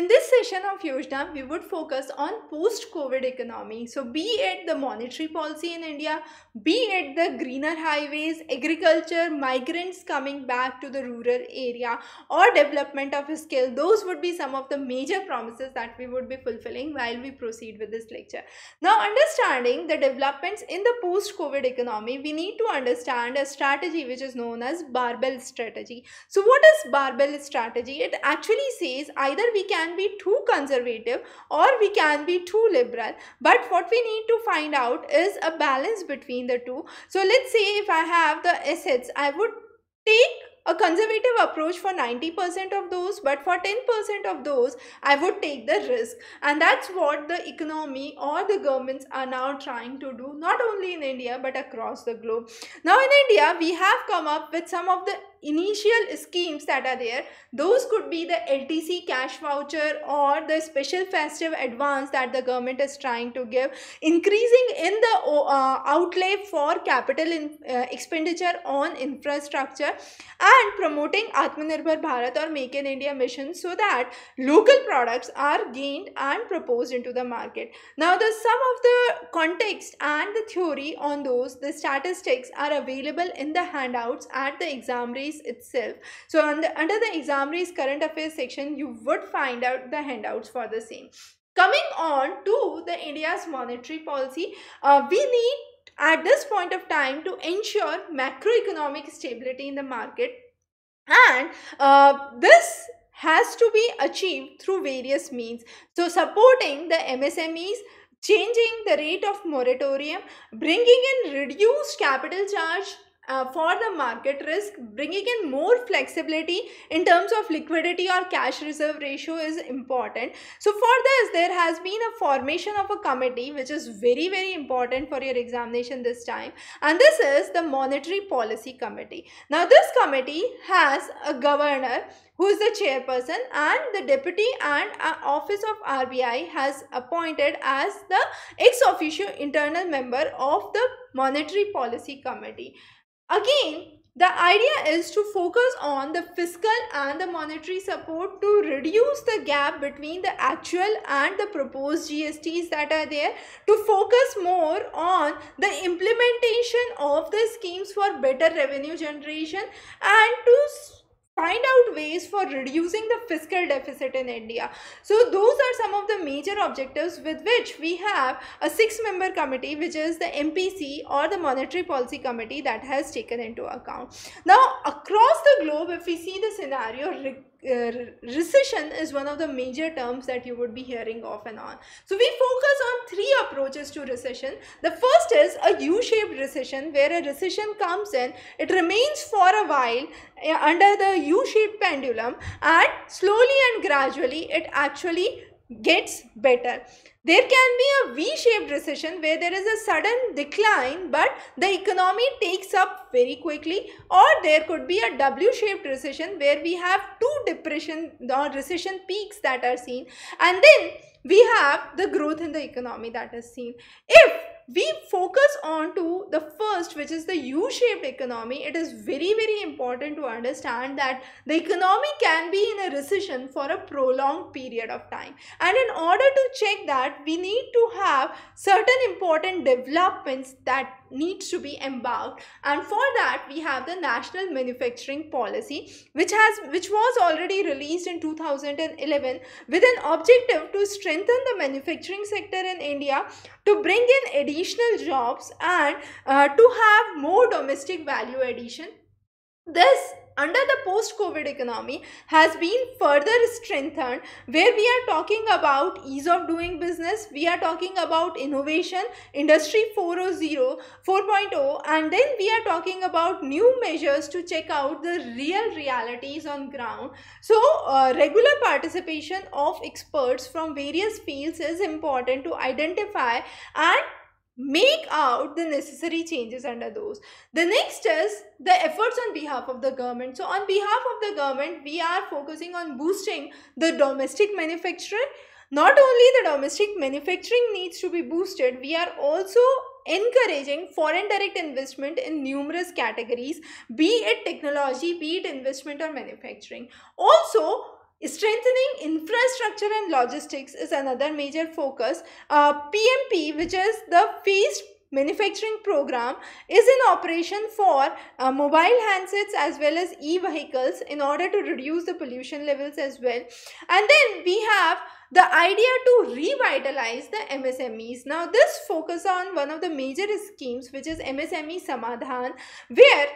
In this session of Yojana, we would focus on post-COVID economy. So be it the monetary policy in India, be it the greener highways, agriculture, migrants coming back to the rural area or development of skill, those would be some of the major promises that we would be fulfilling while we proceed with this lecture. Now understanding the developments in the post-COVID economy, we need to understand a strategy which is known as barbell strategy. So what is barbell strategy? It actually says either we can be too conservative or we can be too liberal but what we need to find out is a balance between the two so let's say if i have the assets i would take a conservative approach for 90% of those but for 10% of those i would take the risk and that's what the economy or the governments are now trying to do not only in india but across the globe now in india we have come up with some of the initial schemes that are there those could be the LTC cash voucher or the special festive advance that the government is trying to give increasing in the uh, outlay for capital in, uh, expenditure on infrastructure and promoting Atmanirbhar Bharat or Make in India mission so that local products are gained and proposed into the market now the sum of the context and the theory on those the statistics are available in the handouts at the exam rate itself. So under, under the Examinaries Current Affairs section, you would find out the handouts for the same. Coming on to the India's monetary policy, uh, we need at this point of time to ensure macroeconomic stability in the market and uh, this has to be achieved through various means. So supporting the MSMEs, changing the rate of moratorium, bringing in reduced capital charge uh, for the market risk, bringing in more flexibility in terms of liquidity or cash reserve ratio is important. So for this, there has been a formation of a committee which is very, very important for your examination this time. And this is the Monetary Policy Committee. Now this committee has a governor who is the chairperson and the deputy and uh, office of RBI has appointed as the ex officio internal member of the monetary policy committee. Again, the idea is to focus on the fiscal and the monetary support to reduce the gap between the actual and the proposed GSTs that are there, to focus more on the implementation of the schemes for better revenue generation and to find out ways for reducing the fiscal deficit in India. So those are some of the major objectives with which we have a six member committee which is the MPC or the Monetary Policy Committee that has taken into account. Now across the globe if we see the scenario uh, recession is one of the major terms that you would be hearing off and on. So we focus on three approaches to recession. The first is a U-shaped recession where a recession comes in, it remains for a while uh, under the U-shaped pendulum and slowly and gradually it actually gets better. There can be a V-shaped recession where there is a sudden decline but the economy takes up very quickly or there could be a W-shaped recession where we have two depression or recession peaks that are seen and then we have the growth in the economy that is seen. If we focus on to the first which is the u-shaped economy it is very very important to understand that the economy can be in a recession for a prolonged period of time and in order to check that that we need to have certain important developments that need to be embarked and for that we have the national manufacturing policy which has which was already released in 2011 with an objective to strengthen the manufacturing sector in india to bring in additional jobs and uh, to have more domestic value addition this under the post COVID economy has been further strengthened, where we are talking about ease of doing business, we are talking about innovation, industry 4.0, 4.0, and then we are talking about new measures to check out the real realities on ground. So, uh, regular participation of experts from various fields is important to identify and make out the necessary changes under those. The next is the efforts on behalf of the government. So on behalf of the government, we are focusing on boosting the domestic manufacturing. Not only the domestic manufacturing needs to be boosted, we are also encouraging foreign direct investment in numerous categories, be it technology, be it investment or manufacturing. Also, Strengthening infrastructure and logistics is another major focus. Uh, PMP, which is the phased manufacturing program is in operation for uh, mobile handsets as well as e-vehicles in order to reduce the pollution levels as well and then we have the idea to revitalize the MSMEs. Now this focus on one of the major schemes which is MSME Samadhan where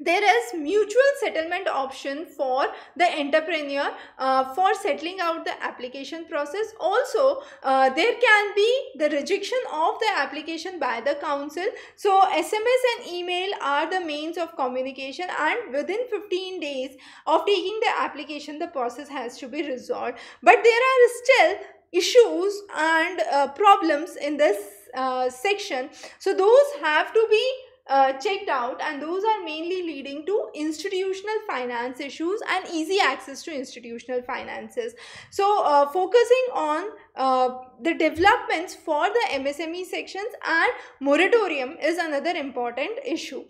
there is mutual settlement option for the entrepreneur uh, for settling out the application process also uh, there can be the rejection of the application by the council so sms and email are the means of communication and within 15 days of taking the application the process has to be resolved but there are still issues and uh, problems in this uh, section so those have to be uh, checked out and those are mainly leading to institutional finance issues and easy access to institutional finances. So uh, focusing on uh, the developments for the MSME sections and moratorium is another important issue.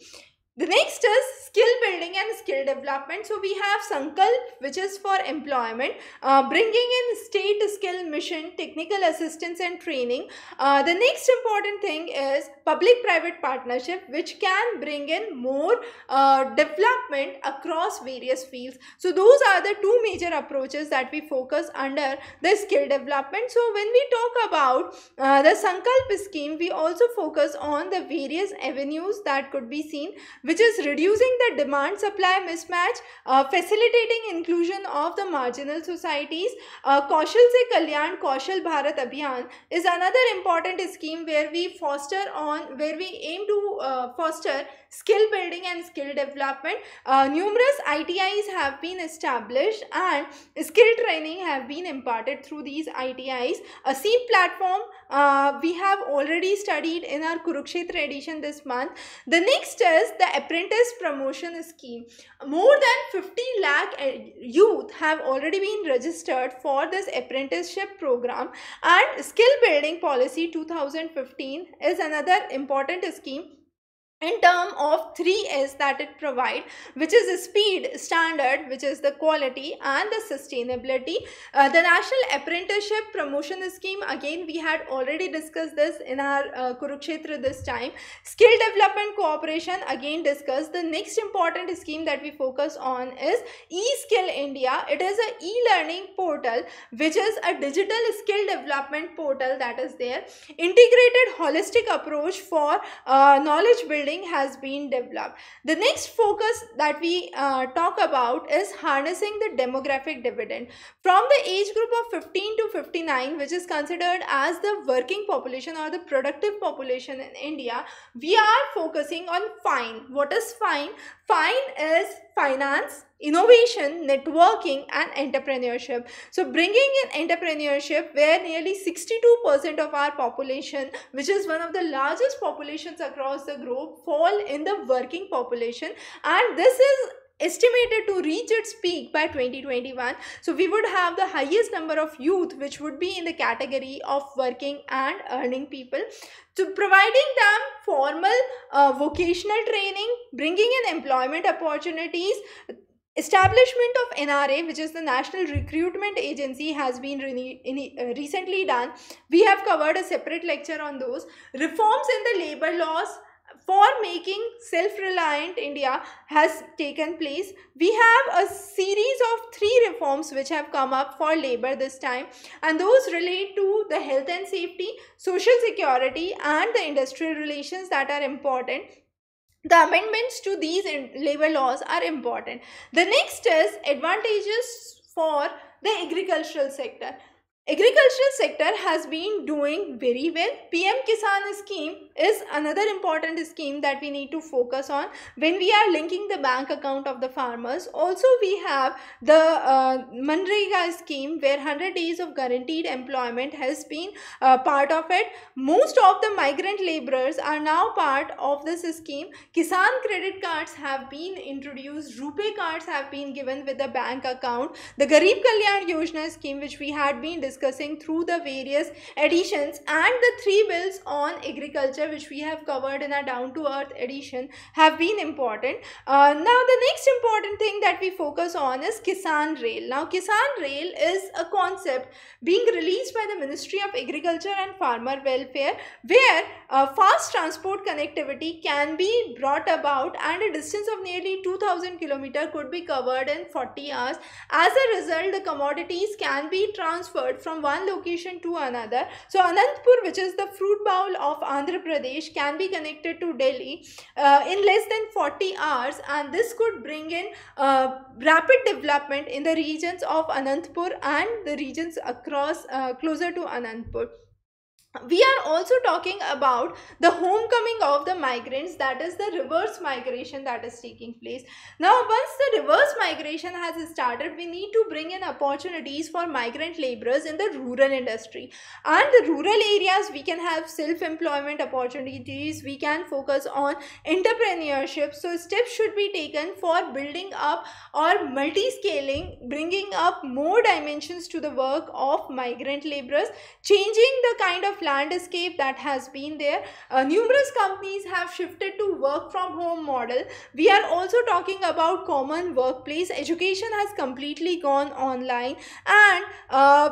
The next is skill building and skill development. So we have Sankalp which is for employment, uh, bringing in state skill mission, technical assistance and training. Uh, the next important thing is public-private partnership which can bring in more uh, development across various fields. So those are the two major approaches that we focus under the skill development. So when we talk about uh, the Sankalp scheme, we also focus on the various avenues that could be seen which is reducing the demand supply mismatch, uh, facilitating inclusion of the marginal societies. Uh, Kaushal Se Kalyan Kaushal Bharat Abhiyan is another important scheme where we foster on, where we aim to uh, foster skill building and skill development. Uh, numerous ITIs have been established and skill training have been imparted through these ITIs. A platform uh, we have already studied in our Kurukshetra edition this month. The next is the apprentice promotion scheme. More than 50 lakh uh, youth have already been registered for this apprenticeship program and skill building policy 2015 is another important scheme in term of 3s that it provide which is speed standard which is the quality and the sustainability uh, the national apprenticeship promotion scheme again we had already discussed this in our uh, kurukshetra this time skill development cooperation again discussed the next important scheme that we focus on is e-skill india it is a e-learning portal which is a digital skill development portal that is there integrated holistic approach for uh, knowledge building building has been developed. The next focus that we uh, talk about is harnessing the demographic dividend. From the age group of 15 to 59, which is considered as the working population or the productive population in India, we are focusing on fine. What is fine? Fine is finance, innovation, networking, and entrepreneurship. So bringing in entrepreneurship where nearly 62% of our population, which is one of the largest populations across the globe, fall in the working population. And this is estimated to reach its peak by 2021 so we would have the highest number of youth which would be in the category of working and earning people so providing them formal uh, vocational training bringing in employment opportunities Establishment of NRA, which is the National Recruitment Agency, has been re uh, recently done. We have covered a separate lecture on those. Reforms in the labor laws, for making self-reliant India has taken place. We have a series of three reforms which have come up for labor this time and those relate to the health and safety, social security and the industrial relations that are important the amendments to these labor laws are important. The next is advantages for the agricultural sector. Agricultural sector has been doing very well. PM Kisan scheme is another important scheme that we need to focus on when we are linking the bank account of the farmers. Also we have the uh, Manrega scheme where 100 days of guaranteed employment has been uh, part of it. Most of the migrant laborers are now part of this scheme. Kisan credit cards have been introduced. Rupee cards have been given with the bank account. The Garib Kalyan Yojana scheme which we had been discussing through the various editions and the three bills on agriculture which we have covered in our down to earth edition have been important. Uh, now the next important thing that we focus on is Kisan Rail. Now Kisan Rail is a concept being released by the Ministry of Agriculture and Farmer Welfare where uh, fast transport connectivity can be brought about and a distance of nearly 2000 kilometer could be covered in 40 hours. As a result the commodities can be transferred from one location to another. So Anandpur, which is the fruit bowl of Andhra Pradesh, can be connected to Delhi uh, in less than 40 hours and this could bring in uh, rapid development in the regions of Anandpur and the regions across uh, closer to Anandpur we are also talking about the homecoming of the migrants that is the reverse migration that is taking place now once the reverse migration has started we need to bring in opportunities for migrant laborers in the rural industry and the rural areas we can have self-employment opportunities we can focus on entrepreneurship so steps should be taken for building up or multi-scaling bringing up more dimensions to the work of migrant laborers changing the kind of landscape that has been there. Uh, numerous companies have shifted to work from home model. We are also talking about common workplace. Education has completely gone online and uh,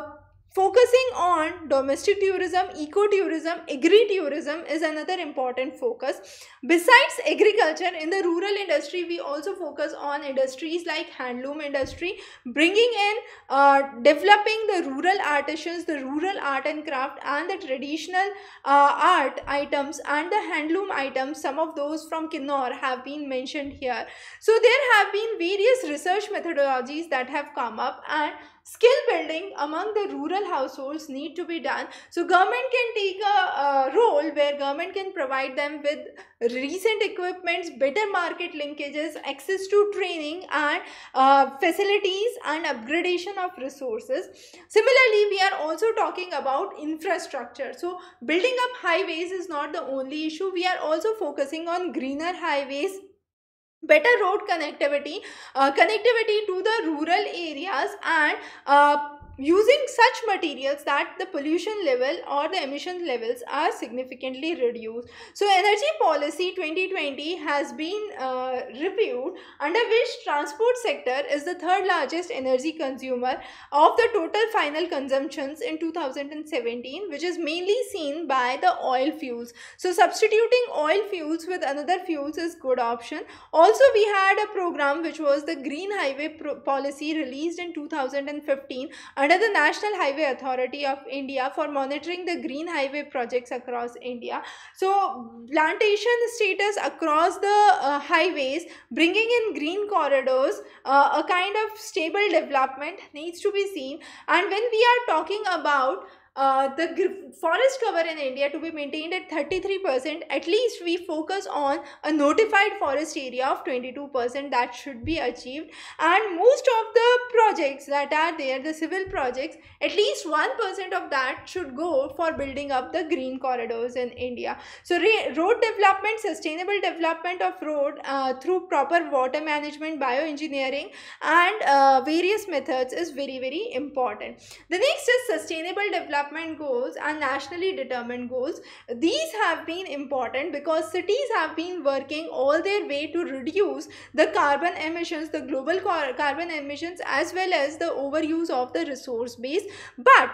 Focusing on domestic tourism, ecotourism, agri-tourism is another important focus. Besides agriculture, in the rural industry, we also focus on industries like handloom industry, bringing in, uh, developing the rural artisans, the rural art and craft and the traditional uh, art items and the handloom items, some of those from Kinnor have been mentioned here. So there have been various research methodologies that have come up and skill building among the rural households need to be done so government can take a, a role where government can provide them with recent equipments better market linkages access to training and uh, facilities and upgradation of resources similarly we are also talking about infrastructure so building up highways is not the only issue we are also focusing on greener highways better road connectivity uh, connectivity to the rural areas and uh, using such materials that the pollution level or the emission levels are significantly reduced. So energy policy 2020 has been uh, reviewed under which transport sector is the third largest energy consumer of the total final consumptions in 2017 which is mainly seen by the oil fuels. So substituting oil fuels with another fuels is good option. Also we had a program which was the green highway policy released in 2015 under under the National Highway Authority of India for monitoring the green highway projects across India. So plantation status across the uh, highways, bringing in green corridors, uh, a kind of stable development needs to be seen. And when we are talking about uh, the forest cover in India to be maintained at 33%, at least we focus on a notified forest area of 22% that should be achieved. And most of the projects that are there, the civil projects, at least 1% of that should go for building up the green corridors in India. So road development, sustainable development of road uh, through proper water management, bioengineering and uh, various methods is very, very important. The next is sustainable development development goals and nationally determined goals. These have been important because cities have been working all their way to reduce the carbon emissions, the global carbon emissions as well as the overuse of the resource base. But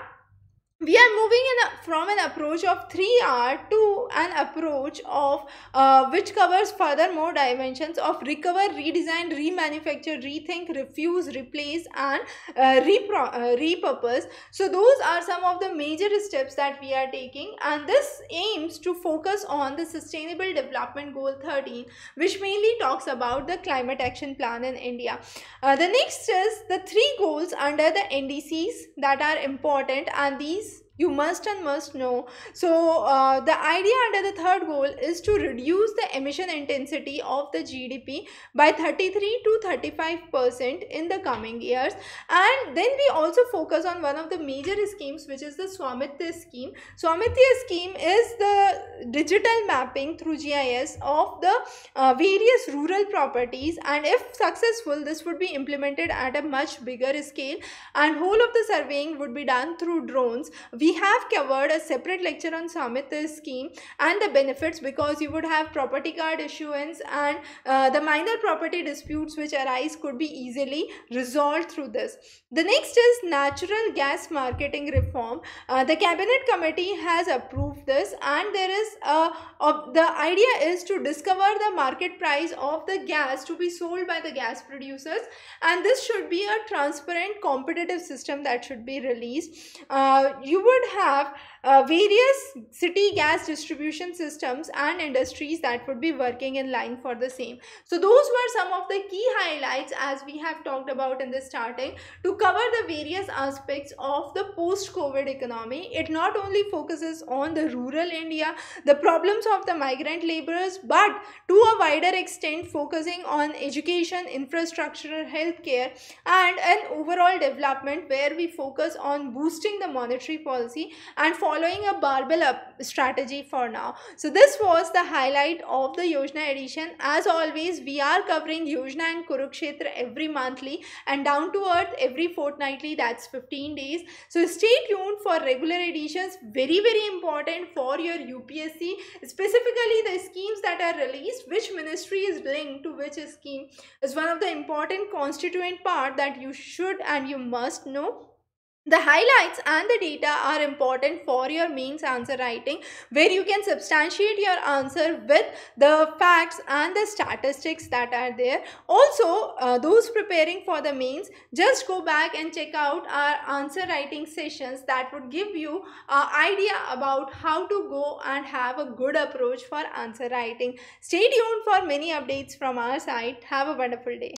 we are moving in a, from an approach of 3R to an approach of uh, which covers further more dimensions of recover, redesign, remanufacture, rethink, refuse, replace and uh, repro- uh, repurpose. So those are some of the major steps that we are taking and this aims to focus on the sustainable development goal 13 which mainly talks about the climate action plan in India. Uh, the next is the three goals under the NDCs that are important and these please? you must and must know so uh, the idea under the third goal is to reduce the emission intensity of the gdp by 33 to 35 percent in the coming years and then we also focus on one of the major schemes which is the swamitya scheme swamitya scheme is the digital mapping through gis of the uh, various rural properties and if successful this would be implemented at a much bigger scale and whole of the surveying would be done through drones we we have covered a separate lecture on Samitha scheme and the benefits because you would have property card issuance and uh, the minor property disputes which arise could be easily resolved through this. The next is natural gas marketing reform. Uh, the cabinet committee has approved this and there is a, a, the idea is to discover the market price of the gas to be sold by the gas producers and this should be a transparent competitive system that should be released. Uh, you would could have uh, various city gas distribution systems and industries that would be working in line for the same. So those were some of the key highlights as we have talked about in the starting to cover the various aspects of the post-COVID economy. It not only focuses on the rural India, the problems of the migrant laborers, but to a wider extent focusing on education, infrastructure, healthcare and an overall development where we focus on boosting the monetary policy and for following a barbell up strategy for now. So this was the highlight of the Yojana edition. As always, we are covering Yojana and Kurukshetra every monthly and down to earth every fortnightly. That's 15 days. So stay tuned for regular editions. Very, very important for your UPSC, specifically the schemes that are released, which ministry is linked to which scheme is one of the important constituent part that you should and you must know the highlights and the data are important for your mains answer writing where you can substantiate your answer with the facts and the statistics that are there. Also, uh, those preparing for the mains, just go back and check out our answer writing sessions that would give you an idea about how to go and have a good approach for answer writing. Stay tuned for many updates from our site. Have a wonderful day.